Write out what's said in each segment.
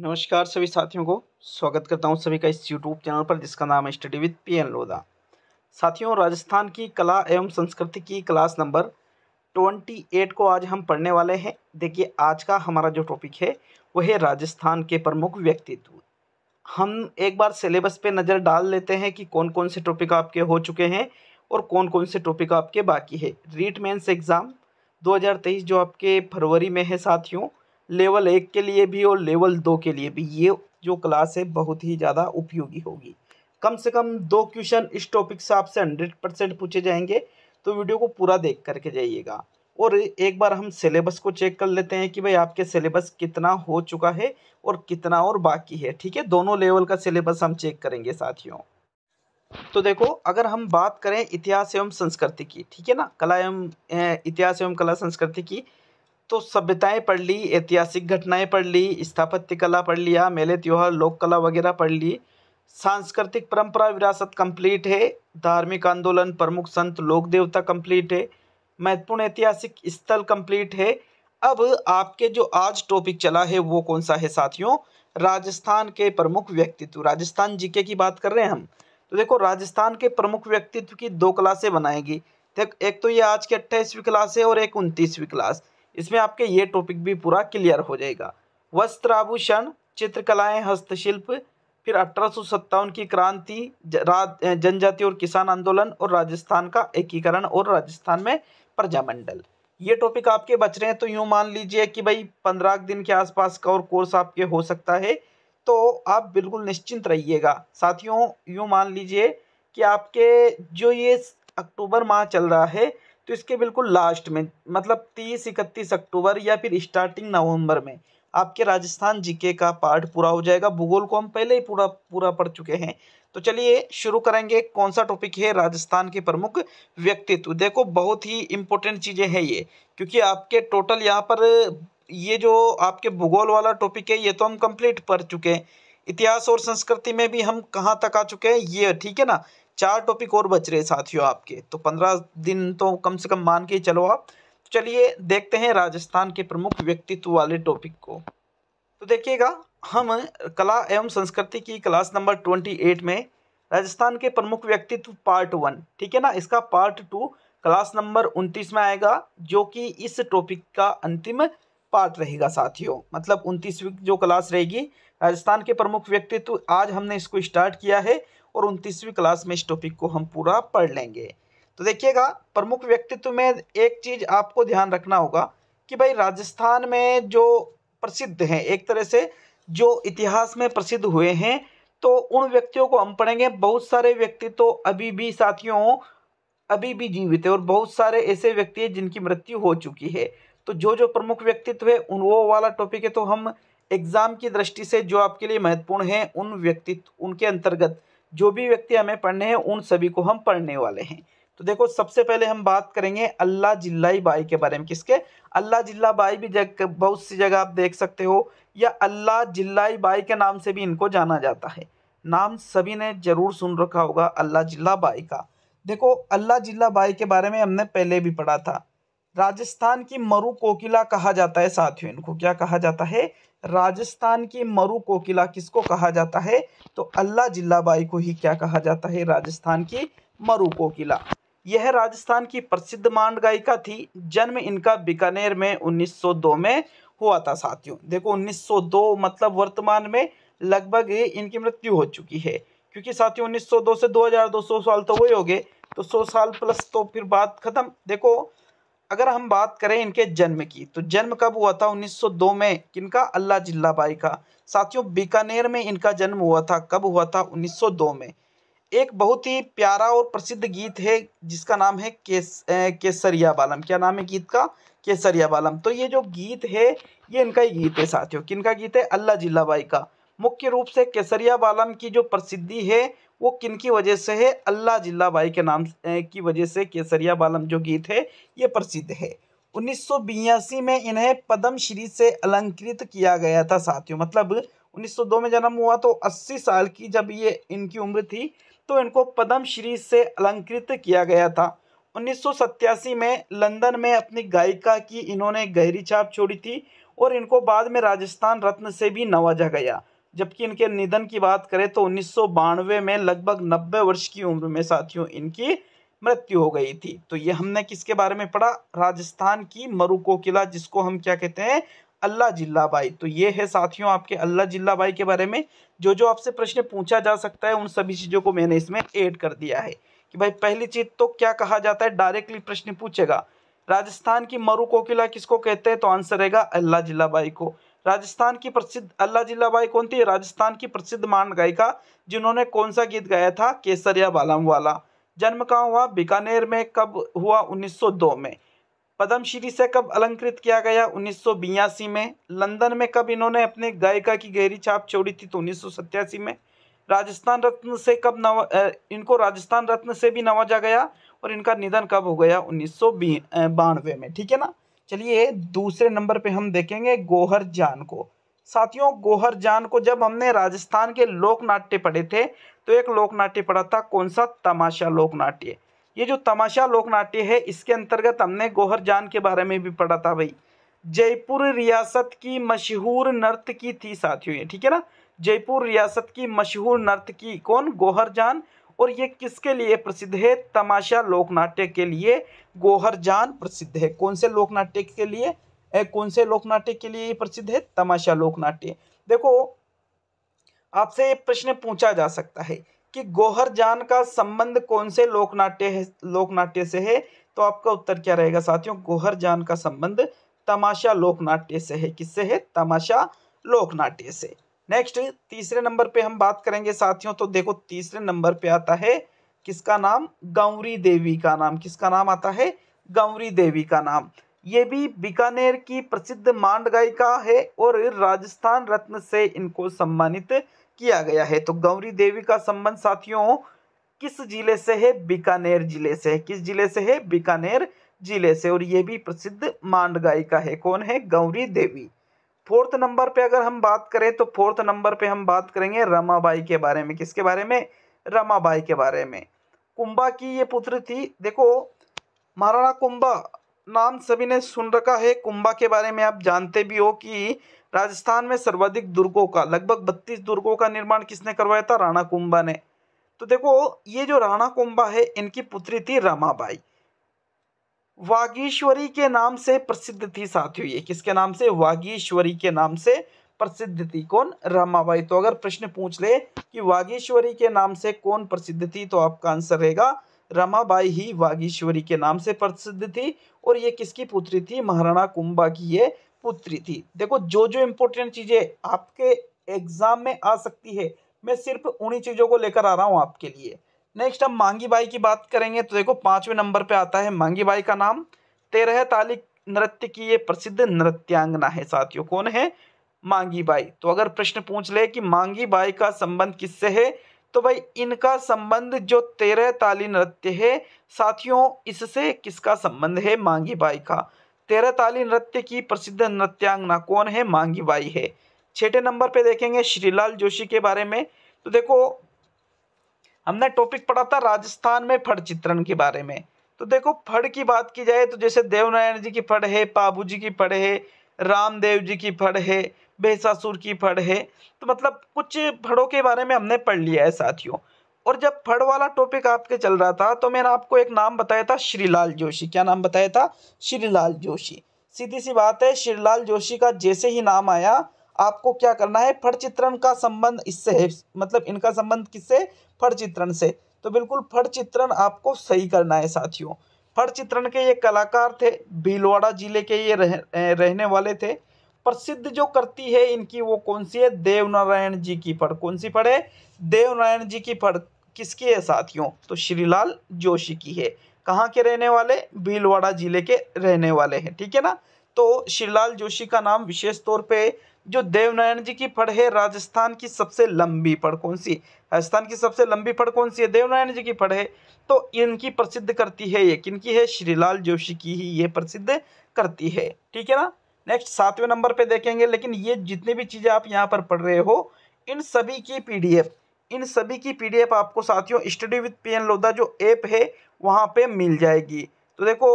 नमस्कार सभी साथियों को स्वागत करता हूं सभी का इस यूट्यूब चैनल पर जिसका नाम है study with P N Lodha साथियों राजस्थान की कला एवं संस्कृति की क्लास नंबर ट्वेंटी एट को आज हम पढ़ने वाले हैं देखिए आज का हमारा जो टॉपिक है वह है राजस्थान के प्रमुख व्यक्तित्व हम एक बार सिलेबस पे नज़र डाल लेते हैं कि कौन कौन से टॉपिक आपके हो चुके हैं और कौन कौन से टॉपिक आपके बाकी है रीट मेन्स एग्ज़ाम 2023 जो आपके फरवरी में है साथियों लेवल एक के लिए भी और लेवल दो के लिए भी ये जो क्लास है बहुत ही ज़्यादा उपयोगी होगी कम से कम दो क्वेश्चन इस टॉपिक से आपसे हंड्रेड परसेंट पूछे जाएंगे तो वीडियो को पूरा देख करके जाइएगा और एक बार हम सिलेबस को चेक कर लेते हैं कि भाई आपके सिलेबस कितना हो चुका है और कितना और बाकी है ठीक है दोनों लेवल का सिलेबस हम चेक करेंगे साथियों तो देखो अगर हम बात करें इतिहास एवं संस्कृति की ठीक है ना कला एवं इतिहास एवं कला संस्कृति की तो सभ्यताएं पढ़ ली ऐतिहासिक घटनाएं पढ़ ली स्थापत्य कला पढ़ लिया मेले त्यौहार लोक कला वगैरह पढ़ ली सांस्कृतिक परंपरा विरासत कंप्लीट है धार्मिक आंदोलन प्रमुख संत लोक देवता कंप्लीट है महत्वपूर्ण ऐतिहासिक स्थल कंप्लीट है अब आपके जो आज टॉपिक चला है वो कौन सा है साथियों राजस्थान के प्रमुख व्यक्तित्व राजस्थान जीके की बात कर रहे हैं हम तो देखो राजस्थान के प्रमुख व्यक्तित्व की दो क्लासें बनाएगी एक तो ये आज की अट्ठाईसवीं क्लास है और एक उनतीसवीं क्लास इसमें आपके ये टॉपिक भी पूरा क्लियर हो जाएगा वस्त्र आभूषण चित्रकलाएं हस्तशिल्प फिर अठारह की क्रांति जनजाति और किसान आंदोलन और राजस्थान का एकीकरण और राजस्थान में प्रजामंडल ये टॉपिक आपके बच रहे हैं तो यूँ मान लीजिए कि भाई पंद्रह दिन के आसपास का और कोर्स आपके हो सकता है तो आप बिल्कुल निश्चिंत रहिएगा साथियों यूँ मान लीजिए कि आपके जो ये अक्टूबर माह चल रहा है तो इसके बिल्कुल लास्ट में मतलब तीस इकतीस अक्टूबर या फिर स्टार्टिंग नवंबर में आपके राजस्थान जीके का पार्ट पूरा हो जाएगा भूगोल को हम पहले ही पूरा पूरा पढ़ चुके हैं तो चलिए शुरू करेंगे कौन सा टॉपिक है राजस्थान के प्रमुख व्यक्तित्व देखो बहुत ही इंपॉर्टेंट चीज़ें हैं ये क्योंकि आपके टोटल यहाँ पर ये जो आपके भूगोल वाला टॉपिक है ये तो हम कंप्लीट पढ़ चुके हैं इतिहास और संस्कृति में भी हम कहाँ तक आ चुके हैं ये ठीक है ना चार टॉपिक और बच रहे हैं साथियों आपके तो पंद्रह दिन तो कम से कम मान के चलो आप तो चलिए देखते हैं राजस्थान के प्रमुख व्यक्तित्व वाले टॉपिक को तो देखिएगा हम कला एवं संस्कृति की क्लास नंबर ट्वेंटी एट में राजस्थान के प्रमुख व्यक्तित्व पार्ट वन ठीक है ना इसका पार्ट टू क्लास नंबर उनतीस में आएगा जो कि इस टॉपिक का अंतिम पार्ट रहेगा साथियों मतलब उनतीसवीं जो क्लास रहेगी राजस्थान के प्रमुख व्यक्तित्व आज हमने इसको स्टार्ट किया है और उनतीसवीं क्लास में इस टॉपिक को हम पूरा पढ़ लेंगे तो देखिएगा प्रमुख व्यक्तित्व में एक चीज़ आपको ध्यान रखना होगा कि भाई राजस्थान में जो प्रसिद्ध हैं एक तरह से जो इतिहास में प्रसिद्ध हुए हैं तो उन व्यक्तियों को हम पढ़ेंगे बहुत सारे व्यक्ति तो अभी भी साथियों अभी भी जीवित है और बहुत सारे ऐसे व्यक्ति हैं जिनकी मृत्यु हो चुकी है तो जो जो प्रमुख व्यक्तित्व है उन वो वाला टॉपिक है तो हम एग्ज़ाम की दृष्टि से जो आपके लिए महत्वपूर्ण है उन व्यक्तित्व उनके अंतर्गत जो भी व्यक्ति हमें पढ़ने हैं उन सभी को हम पढ़ने वाले हैं तो देखो सबसे पहले हम बात करेंगे अल्लाह जिल्लाई बाई के बारे में किसके अल्लाह जिल्ला बाई भी जग बहुत सी जगह आप देख सकते हो या अल्लाह जिल्लाई बाई के नाम से भी इनको जाना जाता है नाम सभी ने ज़रूर सुन रखा होगा अल्लाह जिल्ला बाई का देखो अल्लाह जिल्ला बाई के बारे में हमने पहले भी पढ़ा था राजस्थान की मरु कोकिला कहा जाता है साथियों इनको क्या कहा जाता है राजस्थान की मरु कोकिला किसको कहा जाता है तो अल्लाह जिल्लाबाई को ही क्या कहा जाता है राजस्थान की मरु कोकिला यह राजस्थान की प्रसिद्ध मांड गायिका थी जन्म इनका बीकानेर में 1902 में हुआ था साथियों देखो 1902 मतलब वर्तमान में लगभग इनकी मृत्यु हो चुकी है क्योंकि साथियों उन्नीस से 2200 साल तो वही हो गए तो सौ साल प्लस तो फिर बात खत्म देखो अगर हम बात करें इनके जन्म की तो जन्म कब हुआ था 1902 में किनका अल्लाह जिल्ला बाई का साथियों बीकानेर में इनका जन्म हुआ था कब हुआ था 1902 में एक बहुत ही प्यारा और प्रसिद्ध गीत है जिसका नाम है केस केसरिया बालम क्या नाम है गीत का केसरिया बालम तो ये जो गीत है ये इनका ही गीत है साथियों किनका गीत है अल्लाह जिल्ला बाई का मुख्य रूप से केसरिया बालम की जो प्रसिद्धि है वो किन की वजह से है अल्लाह जिल्ला भाई के नाम की वजह से केसरिया बालम जो गीत है ये प्रसिद्ध है उन्नीस में इन्हें पद्म श्री से अलंकृत किया गया था साथियों मतलब 1902 में जन्म हुआ तो 80 साल की जब ये इनकी उम्र थी तो इनको पद्म श्री से अलंकृत किया गया था उन्नीस में लंदन में अपनी गायिका की इन्होंने गहरी छाप छोड़ी थी और इनको बाद में राजस्थान रत्न से भी नवाजा गया जबकि इनके निधन की बात करें तो उन्नीस में लगभग नब्बे वर्ष की उम्र में साथियों इनकी मृत्यु हो गई थी तो ये हमने किसके बारे में पढ़ा राजस्थान की मरु किला जिसको हम क्या कहते हैं अल्लाह जिल्ला बाई तो ये है साथियों आपके अल्लाह जिल्ला बाई के बारे में जो जो आपसे प्रश्न पूछा जा सकता है उन सभी चीज़ों को मैंने इसमें ऐड कर दिया है कि भाई पहली चीज़ तो क्या कहा जाता है डायरेक्टली प्रश्न पूछेगा राजस्थान की मरु कोकिला किसको कहते हैं तो आंसर रहेगा अल्लाह जिल्ला बाई को राजस्थान की प्रसिद्ध अल्लाह जिलाबाई कौन थी राजस्थान की प्रसिद्ध मान गायिका जिन्होंने कौन सा गीत गाया था केसरिया बालम वाला जन्म कहाँ हुआ बीकानेर में कब हुआ 1902 में पद्मश्री से कब अलंकृत किया गया उन्नीस में लंदन में कब इन्होंने अपने गायिका की गहरी छाप छोड़ी थी तो उन्नीस में राजस्थान रत्न से कब नवा इनको राजस्थान रत्न से भी नवाजा गया और इनका निधन कब हो गया उन्नीस में ठीक है ना चलिए दूसरे नंबर पे हम देखेंगे गोहर जान को साथियों गोहर जान को जब हमने राजस्थान के लोक नाट्य पढ़े थे तो एक लोक नाट्य पढ़ा था कौन सा तमाशा लोक नाट्य ये जो तमाशा लोक नाट्य है इसके अंतर्गत हमने गोहर जान के बारे में भी पढ़ा था भाई जयपुर रियासत की मशहूर नर्तकी थी साथियों ये ठीक है ना जयपुर रियासत की मशहूर नर्तकी कौन गोहर जान और ये किसके लिए प्रसिद्ध है तमाशा लोकनाट्य के लिए गोहर जान प्रसिद्ध है कौन से लोकनाट्य के लिए ए, कौन से लोकनाट्य के लिए ये प्रसिद्ध है तमाशा लोकनाट्य देखो आपसे ये प्रश्न पूछा जा सकता है कि गोहर जान का संबंध कौन से लोकनाट्य है लोकनाट्य से है तो आपका उत्तर क्या रहेगा साथियों गोहर जान का संबंध तमाशा लोकनाट्य से है किससे है तमाशा लोकनाट्य से नेक्स्ट तीसरे नंबर पे हम बात करेंगे साथियों तो देखो तीसरे नंबर पे आता है किसका नाम गौरी देवी का नाम किसका नाम आता है गौरी देवी का नाम ये भी बीकानेर की प्रसिद्ध मांड गायिका है और राजस्थान रत्न से इनको सम्मानित किया गया है तो गौरी देवी का संबंध साथियों किस जिले से है बीकानेर जिले से है किस जिले से है बीकानेर जिले से और ये भी प्रसिद्ध मांड गायिका है कौन है गौरी देवी फोर्थ नंबर पे अगर हम बात करें तो फोर्थ नंबर पे हम बात करेंगे रमाबाई के बारे में किसके बारे में रमाबाई के बारे में कुंभा की ये पुत्र थी देखो महाराणा कुंभा नाम सभी ने सुन रखा है कुंभा के बारे में आप जानते भी हो कि राजस्थान में सर्वाधिक दुर्गों का लगभग बत्तीस दुर्गों का निर्माण किसने करवाया था राणा कुंभा ने तो देखो ये जो राणा कुंभा है इनकी पुत्री थी रमाबाई वागीश्वरी के नाम से प्रसिद्ध थी साथियों ये किसके नाम से वागीश्वरी के नाम से प्रसिद्ध थी कौन रमाबाई तो अगर प्रश्न पूछ ले कि वागीश्वरी के नाम से कौन प्रसिद्ध थी तो आपका आंसर रहेगा रमाबाई ही वागीश्वरी के नाम से प्रसिद्ध थी और ये किसकी पुत्री थी महाराणा कुंभा की ये पुत्री थी देखो जो जो इंपॉर्टेंट चीज़ें आपके एग्जाम में आ सकती है मैं सिर्फ उन्हीं चीज़ों को लेकर आ रहा हूँ आपके लिए नेक्स्ट हम मांगी बाई की बात करेंगे तो देखो पांचवे नंबर पे आता है मांगी बाई का नाम तेरह ताली नृत्य की ये प्रसिद्ध नृत्यांगना है साथियों कौन है मांगी बाई तो अगर प्रश्न पूछ ले कि मांगी बाई का संबंध किससे है तो भाई इनका संबंध जो तेरह ताली नृत्य है साथियों इससे किसका संबंध है मांगी बाई का तेरह ताली नृत्य की प्रसिद्ध नृत्यांगना कौन है मांगी बाई है छठे नंबर पे देखेंगे श्रीलाल जोशी के बारे में तो देखो हमने टॉपिक पढ़ा था राजस्थान में फड़ चित्रण के बारे में तो देखो फड़ की बात की जाए तो जैसे देवनारायण जी की फड़ है बाबू जी की फड़ है रामदेव जी की फड़ है बेसासुर की फड़ है तो मतलब कुछ फड़ों के बारे में हमने पढ़ लिया है साथियों और जब फड़ वाला टॉपिक आपके चल रहा था तो मैंने आपको एक नाम बताया था श्रीलाल जोशी क्या नाम बताया था श्रीलाल जोशी सीधी सी बात है श्रीलाल जोशी का जैसे ही नाम आया आपको क्या करना है फड़ चित्रण का संबंध इससे है मतलब इनका संबंध किससे फट चित्रण से तो बिल्कुल फट चित्रण आपको सही करना है साथियों फट चित्रण के ये कलाकार थे भीलवाड़ा जिले के ये रह, रहने वाले थे प्रसिद्ध जो करती है इनकी वो कौन सी है देवनारायण जी की फट कौन सी फट है देवनारायण जी की फट किसकी है साथियों तो श्रीलाल जोशी की है कहाँ के रहने वाले भीलवाड़ा जिले के रहने वाले हैं ठीक है ना तो श्रीलाल जोशी का नाम विशेष तौर पे जो देवनारायण जी की फड़ है राजस्थान की सबसे लंबी फड़ कौन सी राजस्थान की सबसे लंबी फड़ कौन सी है देवनारायण जी की फड़ है तो इनकी प्रसिद्ध करती है ये किनकी है श्रीलाल जोशी की ही ये प्रसिद्ध करती है ठीक है ना नेक्स्ट सातवें नंबर पे देखेंगे लेकिन ये जितनी भी चीज़ें आप यहाँ पर पढ़ रहे हो इन सभी की पी इन सभी की पी आपको साथियों study with P N Lodha जो ऐप है वहाँ पर मिल जाएगी तो देखो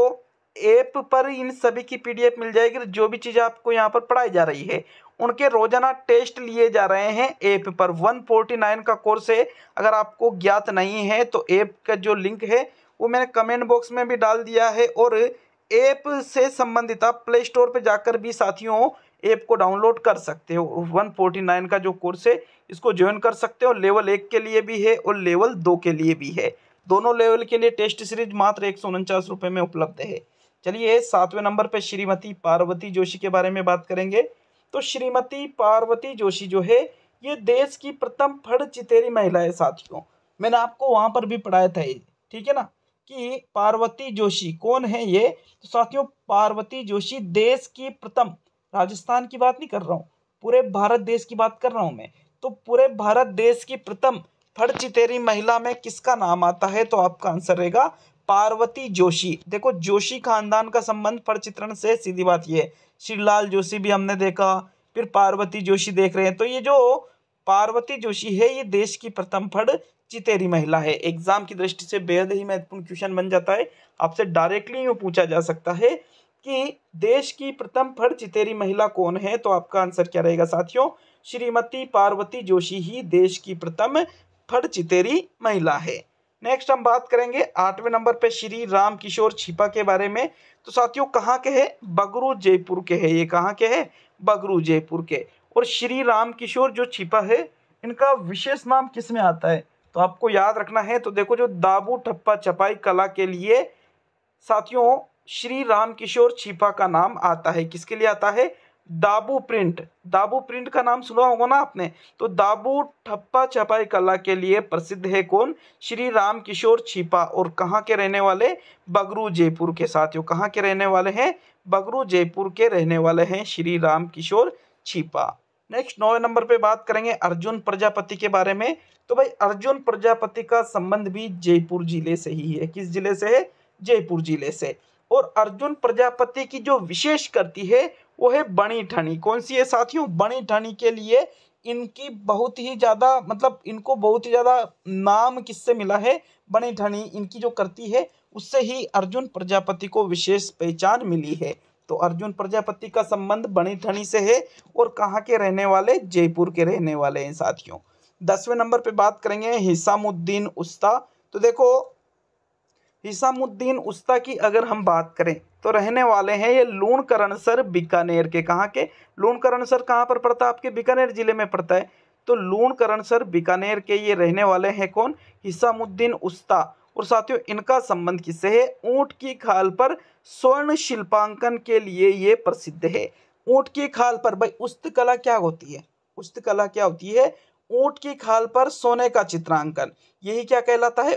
ऐप पर इन सभी की पीडीएफ मिल जाएगी जो भी चीज़ आपको यहाँ पर पढ़ाई जा रही है उनके रोजाना टेस्ट लिए जा रहे हैं ऐप पर 149 का कोर्स है अगर आपको ज्ञात नहीं है तो ऐप का जो लिंक है वो मैंने कमेंट बॉक्स में भी डाल दिया है और ऐप से संबंधित आप प्ले स्टोर पर जाकर भी साथियों ऐप को डाउनलोड कर सकते हो 149 का जो कोर्स है इसको ज्वाइन कर सकते हो लेवल एक के लिए भी है और लेवल दो के लिए भी है दोनों लेवल के लिए टेस्ट सीरीज मात्र एक सौ में उपलब्ध है चलिए सातवें नंबर पे श्रीमती पार्वती जोशी के बारे में बात करेंगे तो श्रीमती पार्वती जोशी जो है ये देश की प्रथम फड़ चितेरी महिला है साथियों मैंने आपको वहां पर भी पढ़ाया था ये ठीक है ना कि पार्वती जोशी कौन है ये तो साथियों पार्वती जोशी देश की प्रथम राजस्थान की बात नहीं कर रहा हूँ पूरे भारत देश की बात कर रहा हूँ मैं तो पूरे भारत देश की प्रथम फड़ चितेरी महिला में किसका नाम आता है तो आपका आंसर रहेगा पार्वती जोशी देखो जोशी खानदान का संबंध परचित्रण से सीधी बात ये श्रीलाल जोशी भी हमने देखा फिर पार्वती जोशी देख रहे हैं तो ये जो पार्वती जोशी है ये देश की प्रथम फड़ चितेरी महिला है एग्जाम की दृष्टि से बेहद ही महत्वपूर्ण क्वेश्चन बन जाता है आपसे डायरेक्टली यूँ पूछा जा सकता है कि देश की प्रथम फड़ चितेरी महिला कौन है तो आपका आंसर क्या रहेगा साथियों श्रीमती पार्वती जोशी ही देश की प्रथम फड़ चितेरी महिला है नेक्स्ट हम बात करेंगे आठवें नंबर पे श्री राम किशोर छिपा के बारे में तो साथियों कहाँ के है बगरू जयपुर के है ये कहाँ के है बगरू जयपुर के और श्री राम किशोर जो छिपा है इनका विशेष नाम किस में आता है तो आपको याद रखना है तो देखो जो दाबू ठप्पा छपाई कला के लिए साथियों श्री राम किशोर छिपा का नाम आता है किसके लिए आता है दाबू प्रिंट दाबू प्रिंट का नाम सुना होगा ना आपने तो दाबू ठप्पा छपाई कला के लिए प्रसिद्ध है कौन श्री राम किशोर छिपा और कहाँ के रहने वाले बगरू जयपुर के साथियों कहाँ के रहने वाले हैं बगरू जयपुर के रहने वाले हैं श्री राम किशोर छिपा नेक्स्ट नौ नंबर पे बात करेंगे अर्जुन प्रजापति के बारे में तो भाई अर्जुन प्रजापति का संबंध भी जयपुर जिले से ही है किस जिले से है जयपुर जिले से और अर्जुन प्रजापति की जो विशेष करती है वो है बनी ठनी कौन सी है साथियों बनी ठनी के लिए इनकी बहुत ही ज़्यादा मतलब इनको बहुत ही ज़्यादा नाम किससे मिला है बनी ठनी इनकी जो करती है उससे ही अर्जुन प्रजापति को विशेष पहचान मिली है तो अर्जुन प्रजापति का संबंध बनी ठनी से है और कहाँ के रहने वाले जयपुर के रहने वाले हैं साथियों दसवें नंबर पे बात करेंगे हिसामुद्दीन उस्ता तो देखो हिसामुद्दीन उस्ता की अगर हम बात करें तो रहने वाले हैं ये लूणकरण सर बीकानेर के कहाँ के लूणकरण सर कहाँ पर पड़ता है आपके बीकानेर जिले में पड़ता है तो लूणकरण सर बीकानेर के ये रहने वाले हैं कौन हिसामुद्दीन उस्ता और साथियों इनका संबंध किससे है ऊँट की खाल पर स्वर्ण शिल्पांकन के लिए ये प्रसिद्ध है ऊँट की खाल पर भाई उस्त कला क्या होती है उस्त कला क्या होती है ऊंट की खाल पर सोने का चित्रांकन यही क्या कहलाता है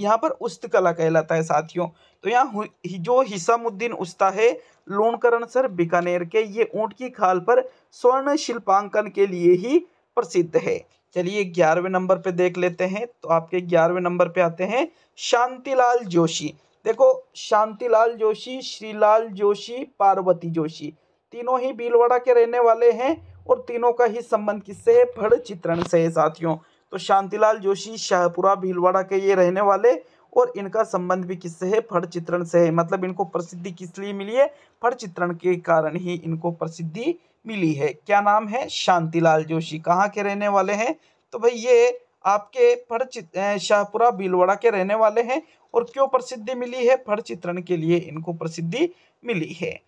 यहाँ पर उस्त कला कहलाता है साथियों तो यहाँ जो हिसामुद्दीन उस्ता है लूणकरण सर बीकानेर के ये ऊंट की खाल पर स्वर्ण शिल्पांकन के लिए ही प्रसिद्ध है चलिए ग्यारहवें नंबर पे देख लेते हैं तो आपके ग्यारहवें नंबर पे आते हैं शांतिलाल जोशी देखो शांतिलाल जोशी श्रीलाल जोशी पार्वती जोशी तीनों ही भीलवाड़ा के रहने वाले हैं और तीनों का ही संबंध किससे है फड़ चित्रण से है साथियों तो शांतिलाल जोशी शाहपुरा भीलवाड़ा के ये रहने वाले और इनका संबंध भी किससे है फड़ चित्रण से है मतलब इनको प्रसिद्धि किस लिए मिली है फड़ चित्रण के कारण ही इनको प्रसिद्धि मिली है क्या नाम है शांतिलाल जोशी कहाँ के रहने वाले हैं तो भाई ये आपके फड़ शाहपुरा भीलवाड़ा के रहने वाले हैं और क्यों प्रसिद्धि मिली है फड़ चित्रण के लिए इनको प्रसिद्धि मिली है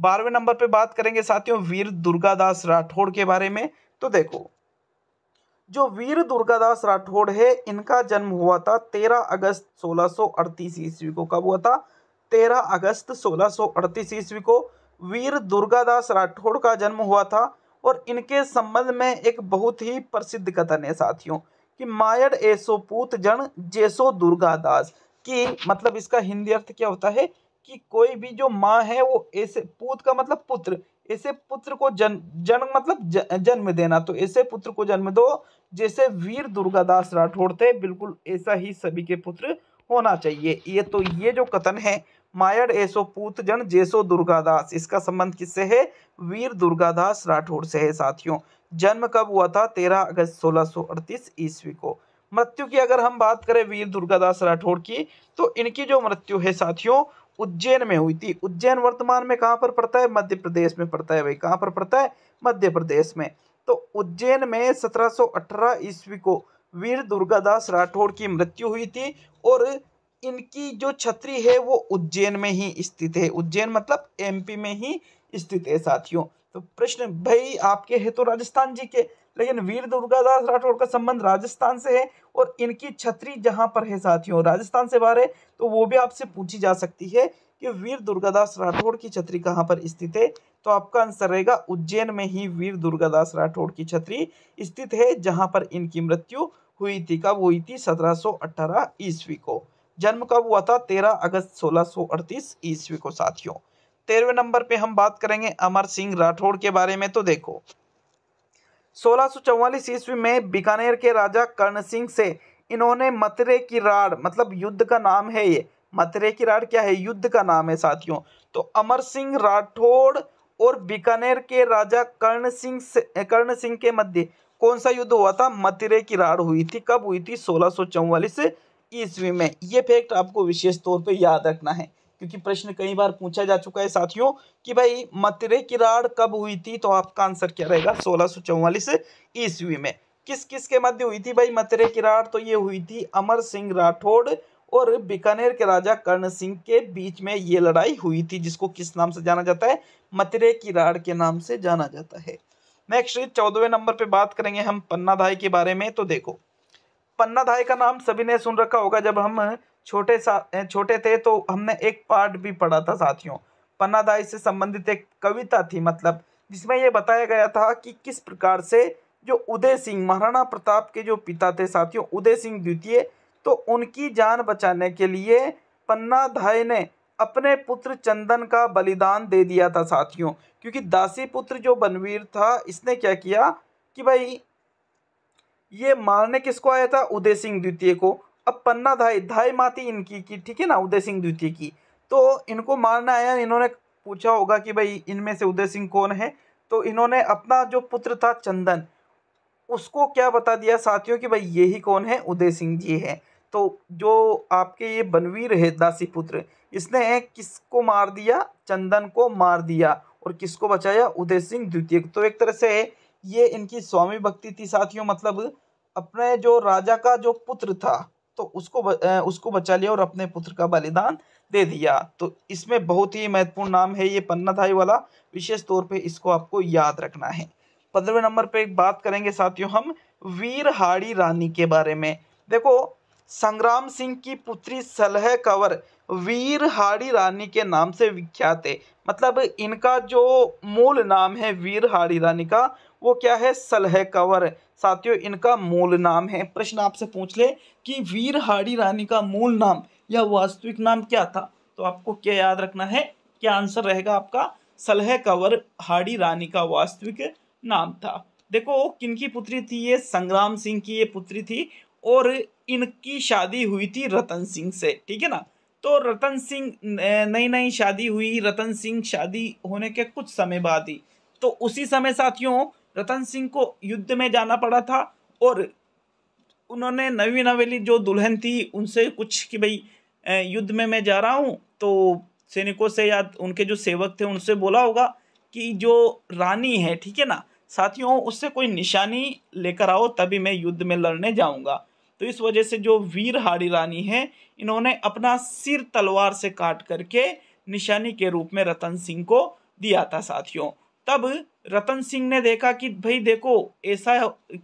बारहवें नंबर पे बात करेंगे साथियों वीर दुर्गादास राठौड़ के बारे में तो देखो जो वीर दुर्गादास राठौड़ है इनका जन्म हुआ था 13 अगस्त 1638 ईस्वी को कब हुआ था 13 अगस्त 1638 ईस्वी को वीर दुर्गादास राठौड़ का जन्म हुआ था और इनके संबंध में एक बहुत ही प्रसिद्ध कथन है साथियों कि मायर एसो पूत जन जेसो दुर्गादास की मतलब इसका हिंदी अर्थ क्या होता है कि कोई भी जो माँ है वो ऐसे पूत का मतलब पुत्र ऐसे पुत्र को जन जन्म मतलब ज, जन्म देना तो ऐसे पुत्र को जन्म दो जैसे वीर दुर्गादास राठौड़ थे बिल्कुल ऐसा ही सभी के पुत्र होना चाहिए ये तो ये जो कथन है मायड़ ऐसो पूत जन जैसो दुर्गादास इसका संबंध किससे है वीर दुर्गादास राठौड़ से है साथियों जन्म कब हुआ था तेरह अगस्त सोलह ईस्वी को मृत्यु की अगर हम बात करें वीर दुर्गादास राठौड़ की तो इनकी जो मृत्यु है साथियों उज्जैन में हुई थी उज्जैन वर्तमान में कहाँ पर पड़ता है मध्य प्रदेश में पड़ता है भाई कहाँ पर पड़ता है मध्य प्रदेश में तो उज्जैन में 1718 ईस्वी को वीर दुर्गादास राठौड़ की मृत्यु हुई थी और इनकी जो छत्री है वो उज्जैन में ही स्थित है उज्जैन मतलब एमपी में ही स्थित है साथियों तो प्रश्न भाई आपके है तो राजस्थान जी के लेकिन वीर दुर्गादास राठौड़ का संबंध राजस्थान से है और इनकी छतरी जहाँ पर है साथियों राजस्थान से बाहर है तो वो भी आपसे पूछी जा सकती है कि वीर दुर्गादास राठौड़ की छतरी कहाँ पर स्थित है तो आपका आंसर रहेगा उज्जैन में ही वीर दुर्गादास राठौड़ की छतरी स्थित है जहाँ पर इनकी मृत्यु हुई थी कब हुई थी 1718 ईस्वी को जन्म कब हुआ था 13 अगस्त 1638 ईस्वी को साथियों तेरहवें नंबर पे हम बात करेंगे अमर सिंह राठौड़ के बारे में तो देखो सोलह ईस्वी में बीकानेर के राजा कर्ण सिंह से इन्होंने मतरे की राड मतलब युद्ध का नाम है ये मतरे की राड क्या है युद्ध का नाम है साथियों तो अमर सिंह राठौड़ और बीकानेर के राजा कर्ण सिंह से कर्ण सिंह के मध्य कौन सा युद्ध हुआ था मतरे की राड हुई थी कब हुई थी सोलह ईस्वी में ये फैक्ट आपको विशेष तौर पर याद रखना है क्योंकि प्रश्न कई बार पूछा जा चुका है साथियों कि भाई मतरे की राड़ कब हुई थी तो आपका आंसर क्या रहेगा सोलह चौवालीस ईस्वी में किस किस के मध्य हुई थी भाई मतरे की राड़ तो ये हुई थी अमर सिंह राठौड़ और बीकानेर के राजा कर्ण सिंह के बीच में ये लड़ाई हुई थी जिसको किस नाम से जाना जाता है मतरे की राड़ के नाम से जाना जाता है नेक्स्ट चौदहवें नंबर पे बात करेंगे हम पन्ना धाई के बारे में तो देखो पन्ना धाई का नाम सभी ने सुन रखा होगा जब हम छोटे सा छोटे थे तो हमने एक पार्ट भी पढ़ा था साथियों पन्नादाई से संबंधित एक कविता थी मतलब जिसमें यह बताया गया था कि किस प्रकार से जो उदय सिंह महाराणा प्रताप के जो पिता थे साथियों उदय सिंह द्वितीय तो उनकी जान बचाने के लिए पन्ना धाई ने अपने पुत्र चंदन का बलिदान दे दिया था साथियों क्योंकि दासी पुत्र जो बनवीर था इसने क्या किया कि भाई ये मारने किसको आया था उदय सिंह द्वितीय को अब पन्ना धाई धाई माती इनकी की ठीक है ना उदय सिंह द्वितीय की तो इनको मारना आया इन्होंने पूछा होगा कि भाई इनमें से उदय सिंह कौन है तो इन्होंने अपना जो पुत्र था चंदन उसको क्या बता दिया साथियों कि भाई ये ही कौन है उदय सिंह जी है तो जो आपके ये बनवीर है दासी पुत्र इसने किसको मार दिया चंदन को मार दिया और किसको बचाया उदय सिंह द्वितीय तो एक तरह से ये इनकी स्वामी भक्ति थी साथियों मतलब अपने जो राजा का जो पुत्र था तो उसको उसको बचा लिया और अपने पुत्र का बलिदान दे दिया तो इसमें बहुत ही महत्वपूर्ण नाम है ये पन्नाधाई वाला विशेष तौर पे इसको आपको याद रखना है पंद्रहवें नंबर पे एक बात करेंगे साथियों हम वीर हाड़ी रानी के बारे में देखो संग्राम सिंह की पुत्री सलह कंवर हाड़ी रानी के नाम से विख्यात है मतलब इनका जो मूल नाम है वीर हाड़ी रानी का वो क्या है सलह कंवर साथियों इनका मूल नाम है प्रश्न आपसे पूछ ले कि वीर हाड़ी रानी का मूल नाम या वास्तविक नाम क्या था तो आपको क्या याद रखना है क्या आंसर रहेगा आपका सलह कंवर हाड़ी रानी का वास्तविक नाम था देखो किन की पुत्री थी ये संग्राम सिंह की ये पुत्री थी और इनकी शादी हुई थी रतन सिंह से ठीक है ना तो रतन सिंह नई नई शादी हुई रतन सिंह शादी होने के कुछ समय बाद ही तो उसी समय साथियों रतन सिंह को युद्ध में जाना पड़ा था और उन्होंने नवी नवेली जो दुल्हन थी उनसे कुछ कि भाई युद्ध में मैं जा रहा हूँ तो सैनिकों से या उनके जो सेवक थे उनसे बोला होगा कि जो रानी है ठीक है ना साथियों उससे कोई निशानी लेकर आओ तभी मैं युद्ध में लड़ने जाऊँगा तो इस वजह से जो वीर हाड़ी रानी है इन्होंने अपना सिर तलवार से काट करके निशानी के रूप में रतन सिंह को दिया था साथियों तब रतन सिंह ने देखा कि भाई देखो ऐसा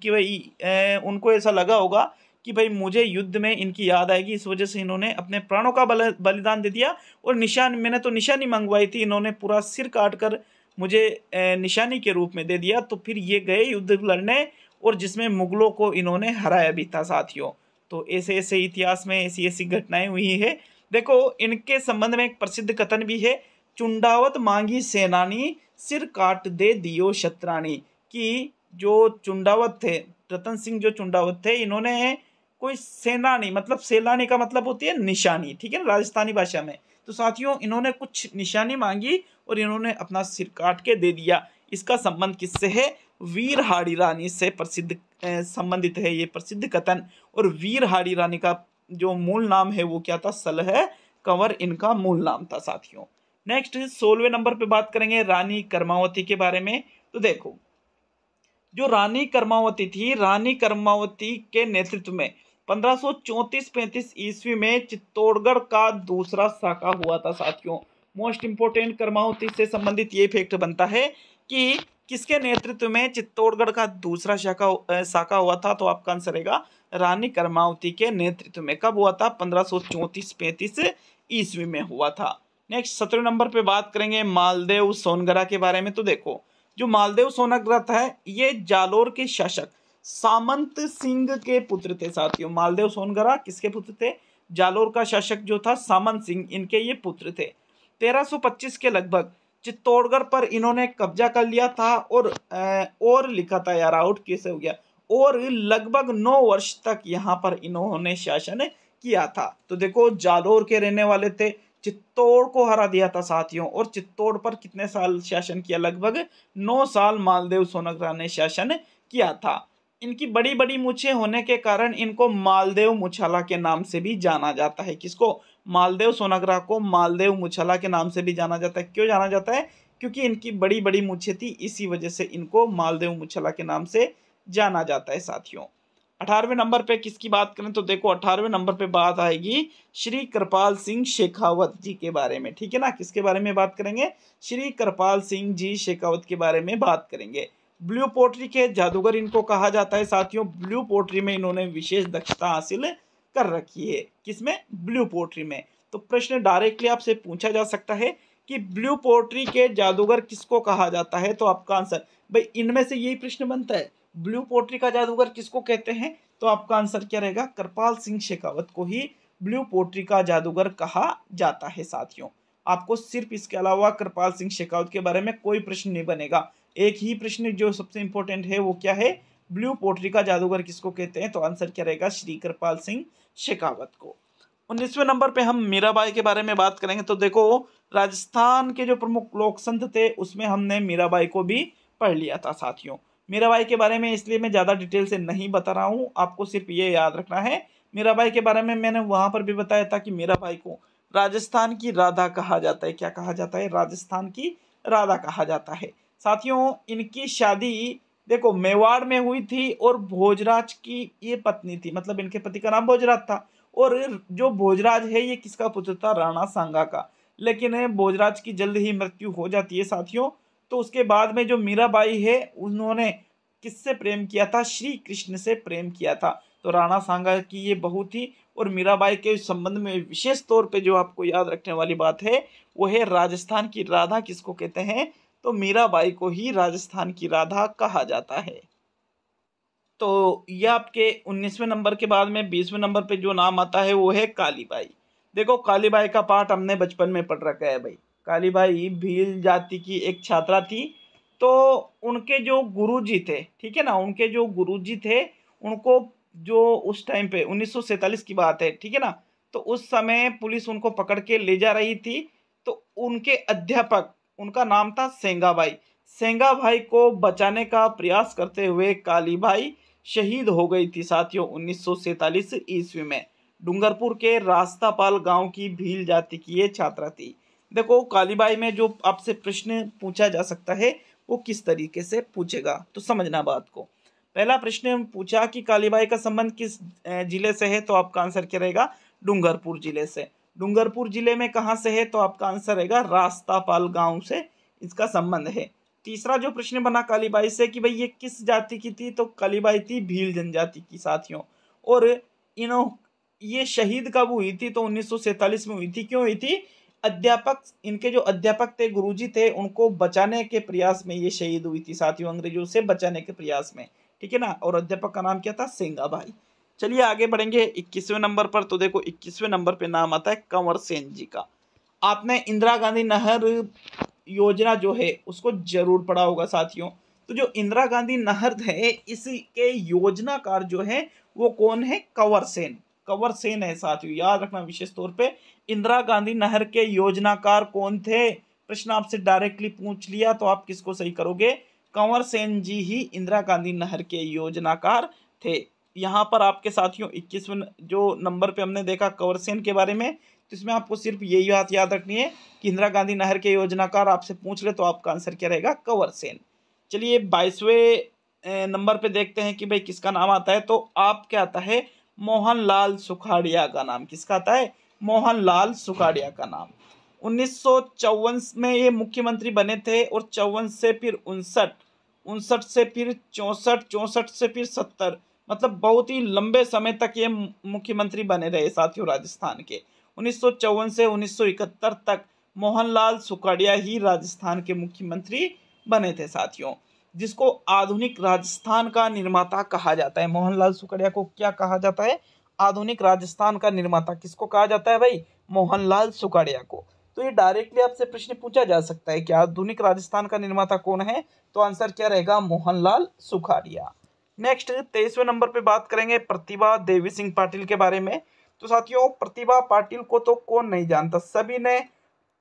कि भाई ए, उनको ऐसा लगा होगा कि भाई मुझे युद्ध में इनकी याद आएगी इस वजह से इन्होंने अपने प्राणों का बल बलिदान दे दिया और निशान मैंने तो निशानी मंगवाई थी इन्होंने पूरा सिर काट कर मुझे निशानी के रूप में दे दिया तो फिर ये गए युद्ध लड़ने और जिसमें मुगलों को इन्होंने हराया भी था साथियों तो ऐसे ऐसे इतिहास में ऐसी ऐसी घटनाएं हुई है देखो इनके संबंध में एक प्रसिद्ध कथन भी है चुंडावत मांगी सेनानी सिर काट दे दियो शत्राणी कि जो चुंडावत थे रतन सिंह जो चुंडावत थे इन्होंने कोई सेनानी मतलब सेनानी का मतलब होती है निशानी ठीक है ना राजस्थानी भाषा में तो साथियों इन्होंने कुछ निशानी मांगी और इन्होंने अपना सिर काट के दे दिया इसका संबंध किससे है वीर हाड़ी रानी से प्रसिद्ध संबंधित है ये प्रसिद्ध कथन और वीर हाड़ी रानी का जो मूल नाम है वो क्या था सलह कंवर इनका मूल नाम था साथियों नेक्स्ट सोलवे नंबर पे बात करेंगे रानी कर्मावती के बारे में तो देखो जो रानी कर्मावती थी रानी कर्मावती के नेतृत्व में 1534-35 ईस्वी में चित्तौड़गढ़ का दूसरा शाखा हुआ था साथियों मोस्ट इंपोर्टेंट कर्मावती से संबंधित ये फैक्ट बनता है कि किसके नेतृत्व में चित्तौड़गढ़ का दूसरा शाखा शाखा हुआ था तो आपका आंसर रहेगा रानी कर्मावती के नेतृत्व में कब हुआ था पंद्रह 35 ईस्वी में हुआ था नेक्स्ट सत्रह नंबर पे बात करेंगे मालदेव सोनगरा के बारे में तो देखो जो मालदेव सोनग्रत है ये जालोर के शासक सामंत सिंह के पुत्र थे साथियों मालदेव सोनगरा किसके पुत्र थे जालोर का शासक जो था सामंत सिंह इनके ये पुत्र थे 1325 के लगभग चित्तौड़गढ़ पर इन्होंने कब्जा कर लिया था और और लिखा था यार आउट कैसे हो गया और लगभग नौ वर्ष तक यहाँ पर इन्होंने शासन किया था तो देखो जालोर के रहने वाले थे चित्तौड़ को हरा दिया था साथियों और चित्तौड़ पर कितने साल शासन किया लगभग नौ साल मालदेव सोनकरा ने शासन किया था इनकी बड़ी बड़ी मूछे होने के कारण इनको मालदेव मुछाला के नाम से भी जाना जाता है किसको मालदेव सोनाग्रह को मालदेव मुछाला के नाम से भी जाना जाता है क्यों जाना जाता है क्योंकि इनकी बड़ी बड़ी मूछे थी इसी वजह से इनको मालदेव मुछाला के नाम से जाना जाता है साथियों अठारहवें नंबर पे किसकी बात करें तो देखो अठारहवें नंबर पे बात आएगी श्री कृपाल सिंह शेखावत जी के बारे में ठीक है ना किसके बारे में बात करेंगे श्री कृपाल सिंह जी शेखावत के बारे में बात करेंगे ब्लू पोट्री के जादूगर इनको कहा जाता है साथियों ब्लू पोट्री में इन्होंने विशेष दक्षता हासिल कर रखी है किसमें ब्लू पोट्री में तो प्रश्न डायरेक्टली आपसे पूछा जा सकता है कि ब्लू पोट्री के जादूगर किसको कहा जाता है तो आपका आंसर भाई इनमें से यही प्रश्न बनता है ब्लू पोट्री का जादूगर किसको कहते हैं तो आपका आंसर क्या रहेगा कृपाल सिंह शेखावत को ही ब्लू पोट्री का जादूगर कहा जाता है साथियों आपको सिर्फ इसके अलावा कृपाल सिंह शेखावत के बारे में कोई प्रश्न नहीं बनेगा एक ही प्रश्न जो सबसे इंपॉर्टेंट है वो क्या है ब्लू पोट्री का जादूगर किसको कहते हैं तो आंसर क्या रहेगा श्री कृपाल सिंह शेखावत को उन्नीसवें नंबर पे हम मीराबाई के बारे में बात करेंगे तो देखो राजस्थान के जो प्रमुख लोक संत थे उसमें हमने मीराबाई को भी पढ़ लिया था साथियों मेरा भाई के बारे में इसलिए मैं ज़्यादा डिटेल से नहीं बता रहा हूँ आपको सिर्फ ये याद रखना है मेरा भाई के बारे में मैंने वहाँ पर भी बताया था कि मेरा भाई को राजस्थान की राधा कहा जाता है क्या कहा जाता है राजस्थान की राधा कहा जाता है साथियों इनकी शादी देखो मेवाड़ में हुई थी और भोजराज की ये पत्नी थी मतलब इनके पति का नाम भोजराज था और जो भोजराज है ये किसका पुत्र था राणा सांगा का लेकिन भोजराज की जल्द ही मृत्यु हो जाती है साथियों तो उसके बाद में जो मीराबाई है उन्होंने किससे प्रेम किया था श्री कृष्ण से प्रेम किया था तो राणा सांगा की ये बहुत ही और मीराबाई के संबंध में विशेष तौर पे जो आपको याद रखने वाली बात है वो है राजस्थान की राधा किसको कहते हैं तो मीराबाई को ही राजस्थान की राधा कहा जाता है तो ये आपके उन्नीसवें नंबर के बाद में बीसवें नंबर पे जो नाम आता है वो है कालीबाई देखो कालीबाई का पाठ हमने बचपन में पढ़ रखा है भाई कालीबाई भील जाति की एक छात्रा थी तो उनके जो गुरुजी थे ठीक है ना उनके जो गुरुजी थे उनको जो उस टाइम पे उन्नीस की बात है ठीक है ना तो उस समय पुलिस उनको पकड़ के ले जा रही थी तो उनके अध्यापक उनका नाम था सेंगा भाई सेंगा भाई को बचाने का प्रयास करते हुए काली भाई शहीद हो गई थी साथियों उन्नीस सौ ईस्वी में डूंगरपुर के रास्तापाल गांव की भील जाति की ये छात्रा थी देखो कालीबाई में जो आपसे प्रश्न पूछा जा सकता है वो किस तरीके से पूछेगा तो समझना बात को पहला प्रश्न पूछा कि कालीबाई का संबंध किस जिले से है तो आपका आंसर क्या रहेगा डूंगरपुर जिले से डूंगरपुर जिले में कहाँ से है तो आपका आंसर रहेगा रास्तापाल गांव से इसका संबंध है तीसरा जो प्रश्न बना कालीबाई से कि भाई ये किस जाति की थी तो कालीबाई थी भील जनजाति की साथियों और इनो ये शहीद कब हुई थी तो उन्नीस में हुई थी क्यों हुई थी अध्यापक इनके जो अध्यापक थे गुरुजी थे उनको बचाने के प्रयास में ये शहीद हुई थी साथियों अंग्रेजों से बचाने के प्रयास में ठीक है ना और अध्यापक का नाम क्या था सेंगा भाई चलिए आगे बढ़ेंगे इक्कीसवें नंबर पर तो देखो इक्कीसवें नंबर पर नाम आता है कंवर सेन जी का आपने इंदिरा गांधी नहर योजना जो है उसको जरूर पढ़ा होगा साथियों तो जो इंदिरा गांधी नहर है इसके के योजनाकार जो है वो कौन है कंवर सेन कंवर सेन है साथियों याद रखना विशेष तौर पे इंदिरा गांधी नहर के योजनाकार कौन थे प्रश्न आपसे डायरेक्टली पूछ लिया तो आप किसको सही करोगे कंवर सेन जी ही इंदिरा गांधी नहर के योजनाकार थे यहाँ पर आपके साथियों इक्कीसवें जो नंबर पे हमने देखा कंवर सेन के बारे में तो इसमें आपको सिर्फ यही बात याद रखनी है कि इंदिरा गांधी नहर के योजनाकार आपसे पूछ ले तो आपका आंसर क्या रहेगा कंवर सेन चलिए बाईसवें नंबर पे देखते हैं कि भाई किसका नाम आता है तो आप क्या आता है मोहनलाल सुखाड़िया का नाम किसका आता है मोहनलाल सुखाड़िया का नाम उन्नीस में ये मुख्यमंत्री बने थे और चौवन से फिर उनसठ उनसठ से फिर चौंसठ चौंसठ से फिर सत्तर मतलब बहुत ही लंबे समय तक ये मुख्यमंत्री बने रहे साथियों राजस्थान के उन्नीस से उन्नीस तक मोहनलाल सुखाड़िया ही राजस्थान के मुख्यमंत्री बने थे साथियों जिसको आधुनिक राजस्थान का निर्माता कहा जाता है मोहनलाल सुकड़िया को क्या कहा जाता है आधुनिक राजस्थान का निर्माता किसको कहा जाता है भाई मोहनलाल सुकड़िया को तो ये डायरेक्टली आपसे प्रश्न पूछा जा सकता है कि आधुनिक राजस्थान का निर्माता कौन है तो आंसर क्या रहेगा मोहनलाल सुखाड़िया नेक्स्ट तेईसवें नंबर पे बात करेंगे प्रतिभा देवी सिंह पाटिल के बारे में तो साथियों प्रतिभा पाटिल को तो कौन नहीं जानता सभी ने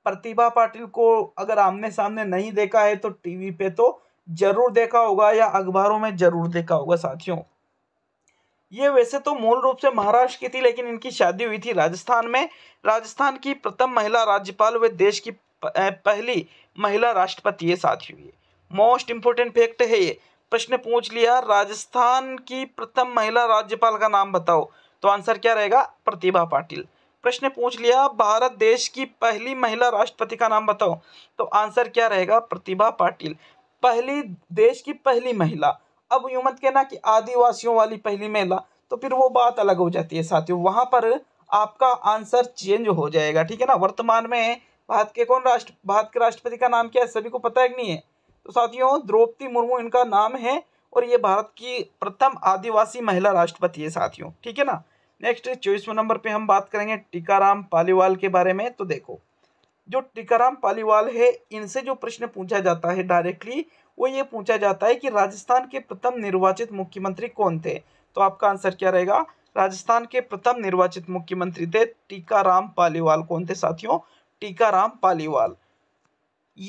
प्रतिभा पाटिल को अगर आमने सामने नहीं देखा है तो टीवी पे तो जरूर देखा होगा या अखबारों में जरूर देखा होगा साथियों ये वैसे तो मूल रूप से महाराष्ट्र की थी लेकिन इनकी शादी हुई थी राजस्थान में राजस्थान की प्रथम महिला राज्यपाल व देश की पहली महिला राष्ट्रपति है साथियों है मोस्ट इम्पोर्टेंट फैक्ट है ये प्रश्न पूछ लिया राजस्थान की प्रथम महिला राज्यपाल का नाम बताओ तो आंसर क्या रहेगा प्रतिभा पाटिल प्रश्न पूछ लिया भारत देश की पहली महिला राष्ट्रपति का नाम बताओ तो आंसर क्या रहेगा प्रतिभा पाटिल पहली देश की पहली महिला अब यूं मत कहना कि आदिवासियों वाली पहली महिला तो फिर वो बात अलग हो जाती है साथियों वहां पर आपका आंसर चेंज हो जाएगा ठीक है ना वर्तमान में भारत के कौन राष्ट्र भारत के राष्ट्रपति का नाम क्या है सभी को पता है कि नहीं है तो साथियों द्रौपदी मुर्मू इनका नाम है और ये भारत की प्रथम आदिवासी महिला राष्ट्रपति है साथियों ठीक है ना नेक्स्ट चौबीसवें नंबर पे हम बात करेंगे टीकाराम पालीवाल के बारे में तो देखो जो टीकाराम पालीवाल है इनसे जो प्रश्न पूछा जाता है डायरेक्टली वो ये पूछा जाता है कि राजस्थान के प्रथम निर्वाचित मुख्यमंत्री कौन थे तो आपका आंसर क्या रहेगा राजस्थान के प्रथम निर्वाचित मुख्यमंत्री थे टीकाराम पालीवाल कौन थे साथियों टीकाराम पालीवाल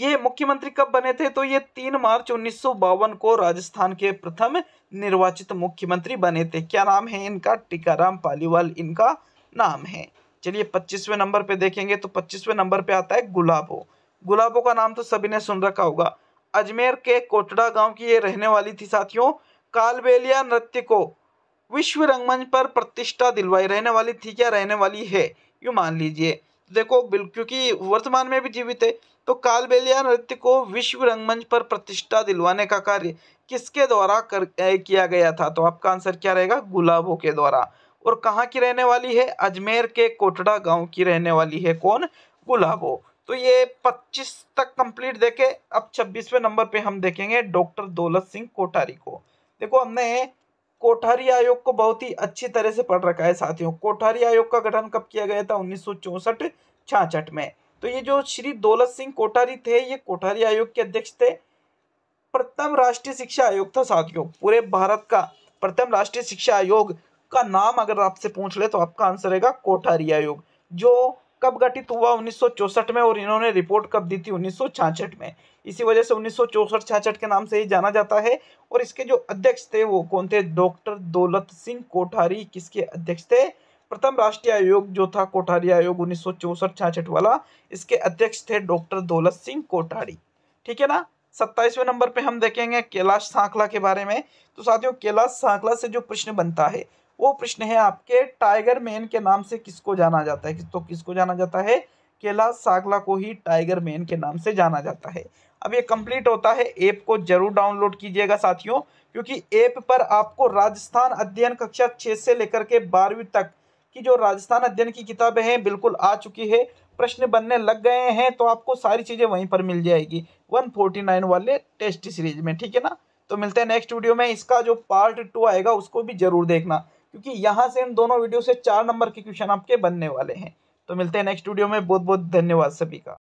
ये मुख्यमंत्री कब बने थे तो ये तीन मार्च उन्नीस को राजस्थान के प्रथम निर्वाचित मुख्यमंत्री बने थे क्या नाम है इनका टीकाराम पालीवाल इनका नाम है चलिए पच्चीसवें नंबर पे देखेंगे तो पच्चीसवें नंबर पे आता है गुलाबो गुलाबो का नाम तो सभी ने सुन रखा होगा अजमेर के कोटड़ा गांव की ये रहने वाली थी साथियों कालबेलिया नृत्य को विश्व रंगमंच पर प्रतिष्ठा दिलवाई रहने वाली थी क्या रहने वाली है यू मान लीजिए तो देखो क्योंकि वर्तमान में भी जीवित है तो कालबेलिया नृत्य को विश्व रंगमंच पर प्रतिष्ठा दिलवाने का कार्य किसके द्वारा कर किया गया था तो आपका आंसर क्या रहेगा गुलाबों के द्वारा और कहाँ की रहने वाली है अजमेर के कोटड़ा गांव की रहने वाली है कौन गुलाबो तो ये 25 तक कंप्लीट देखे अब 26वें नंबर पे हम देखेंगे डॉक्टर दौलत सिंह कोठारी को देखो हमने कोठारी आयोग को बहुत ही अच्छी तरह से पढ़ रखा है साथियों कोठारी आयोग का गठन कब किया गया था उन्नीस सौ में तो ये जो श्री दौलत सिंह कोठारी थे ये कोठारी आयोग के अध्यक्ष थे प्रथम राष्ट्रीय शिक्षा आयोग था साथियों पूरे भारत का प्रथम राष्ट्रीय शिक्षा आयोग का नाम अगर आपसे पूछ ले तो आपका आंसर रहेगा कोठारी आयोग जो कब गठित हुआ उन्नीस में और इन्होंने रिपोर्ट कब दी थी उन्नीस में इसी वजह से उन्नीस सौ के नाम से ही जाना जाता है और इसके जो अध्यक्ष थे वो कौन थे डॉक्टर दौलत सिंह कोठारी किसके अध्यक्ष थे प्रथम राष्ट्रीय आयोग जो था कोठारी आयोग उन्नीस सौ वाला इसके अध्यक्ष थे डॉक्टर दौलत सिंह कोठारी ठीक है ना सत्ताईसवें नंबर पे हम देखेंगे कैलाश सांखला के बारे में तो साथियों कैलाश सांखला से जो प्रश्न बनता है वो प्रश्न है आपके टाइगर मैन के नाम से किसको जाना जाता है तो किसको जाना जाता है केला सागला को ही टाइगर मैन के नाम से जाना जाता है अब ये कंप्लीट होता है ऐप को जरूर डाउनलोड कीजिएगा साथियों क्योंकि ऐप पर आपको राजस्थान अध्ययन कक्षा छः से लेकर के बारहवीं तक की जो राजस्थान अध्ययन की किताबें हैं बिल्कुल आ चुकी है प्रश्न बनने लग गए हैं तो आपको सारी चीज़ें वहीं पर मिल जाएगी 149 वाले टेस्ट सीरीज में ठीक है ना तो मिलते हैं नेक्स्ट वीडियो में इसका जो पार्ट टू आएगा उसको भी जरूर देखना क्योंकि यहाँ से इन दोनों वीडियो से चार नंबर के क्वेश्चन आपके बनने वाले हैं तो मिलते हैं नेक्स्ट वीडियो में बहुत बहुत धन्यवाद सभी का